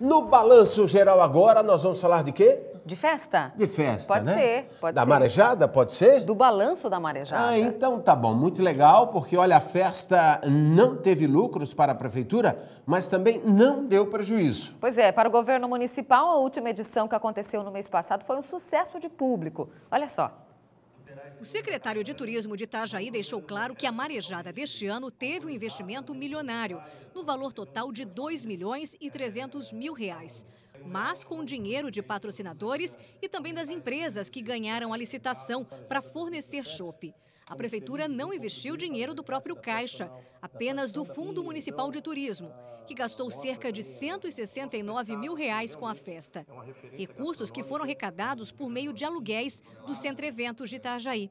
No balanço geral agora, nós vamos falar de quê? De festa? De festa, pode né? Ser, pode da ser. Da marejada, pode ser? Do balanço da marejada. Ah, então tá bom, muito legal, porque olha, a festa não teve lucros para a prefeitura, mas também não deu prejuízo. Pois é, para o governo municipal, a última edição que aconteceu no mês passado foi um sucesso de público. Olha só. O secretário de Turismo de Itajaí deixou claro que a marejada deste ano teve um investimento milionário, no valor total de 2 milhões e 300 mil reais. Mas com dinheiro de patrocinadores e também das empresas que ganharam a licitação para fornecer chope a prefeitura não investiu dinheiro do próprio caixa, apenas do Fundo Municipal de Turismo, que gastou cerca de 169 mil reais com a festa. Recursos que foram arrecadados por meio de aluguéis do Centro Eventos de Itajaí.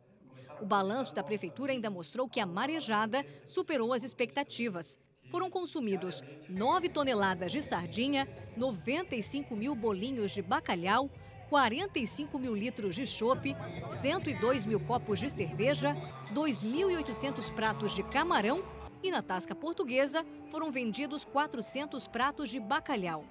O balanço da prefeitura ainda mostrou que a marejada superou as expectativas. Foram consumidos 9 toneladas de sardinha, 95 mil bolinhos de bacalhau, 45 mil litros de chope, 102 mil copos de cerveja, 2.800 pratos de camarão e na tasca portuguesa foram vendidos 400 pratos de bacalhau.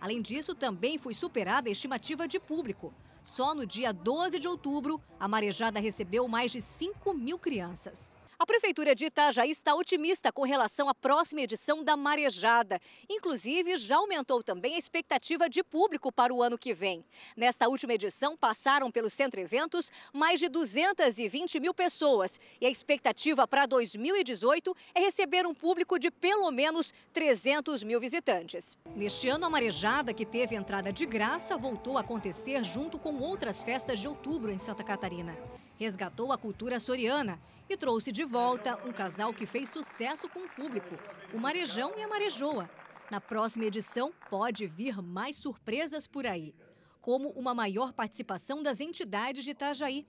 Além disso, também foi superada a estimativa de público. Só no dia 12 de outubro, a marejada recebeu mais de 5 mil crianças. A Prefeitura de Itajaí está otimista com relação à próxima edição da Marejada. Inclusive, já aumentou também a expectativa de público para o ano que vem. Nesta última edição, passaram pelo Centro Eventos mais de 220 mil pessoas. E a expectativa para 2018 é receber um público de pelo menos 300 mil visitantes. Neste ano, a Marejada, que teve entrada de graça, voltou a acontecer junto com outras festas de outubro em Santa Catarina resgatou a cultura soriana e trouxe de volta um casal que fez sucesso com o público, o Marejão e a Marejoa. Na próxima edição, pode vir mais surpresas por aí, como uma maior participação das entidades de Itajaí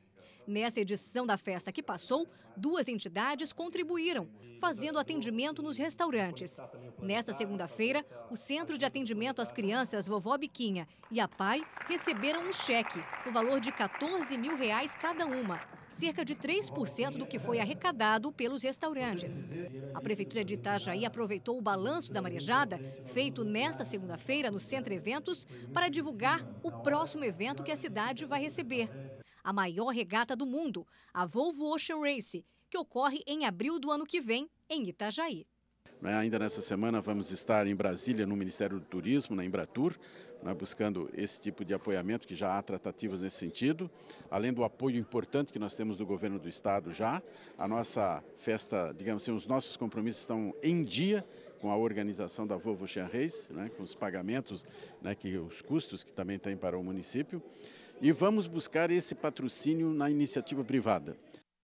Nessa edição da festa que passou, duas entidades contribuíram, fazendo atendimento nos restaurantes. Nesta segunda-feira, o Centro de Atendimento às Crianças Vovó Biquinha e a PAI receberam um cheque no valor de 14 mil reais cada uma, cerca de 3% do que foi arrecadado pelos restaurantes. A Prefeitura de Itajaí aproveitou o balanço da marejada, feito nesta segunda-feira no Centro Eventos, para divulgar o próximo evento que a cidade vai receber a maior regata do mundo, a Volvo Ocean Race, que ocorre em abril do ano que vem, em Itajaí. Né, ainda nessa semana vamos estar em Brasília, no Ministério do Turismo, na Embratur, né, buscando esse tipo de apoiamento, que já há tratativas nesse sentido, além do apoio importante que nós temos do governo do Estado já. A nossa festa, digamos assim, os nossos compromissos estão em dia com a organização da Volvo Ocean Race, né, com os pagamentos, né, que, os custos que também tem para o município e vamos buscar esse patrocínio na iniciativa privada.